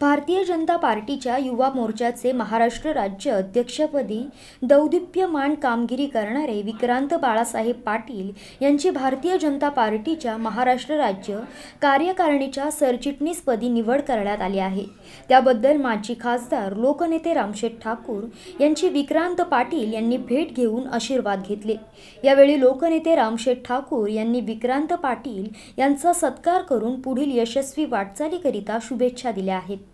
भारतीय जनता पार्टीच्या युवा मोर्चाचे महाराष्ट्र राज्य अध्यक्षपदी दौदिप्यमान कामगिरी करणारे विक्रांत बाळासाहेब पाटील यांची भारतीय जनता पार्टीच्या महाराष्ट्र राज्य कार्यकारिणीच्या सरचिटणीसपदी निवड करण्यात आली आहे त्याबद्दल माजी खासदार लोकनेते रामशेठ ठाकूर यांची विक्रांत पाटील यांनी भेट घेऊन आशीर्वाद घेतले यावेळी लोकनेते रामशेठ ठाकूर यांनी विक्रांत पाटील यांचा सत्कार करून पुढील यशस्वी वाटचालीकरिता शुभेच्छा दिल्या आहेत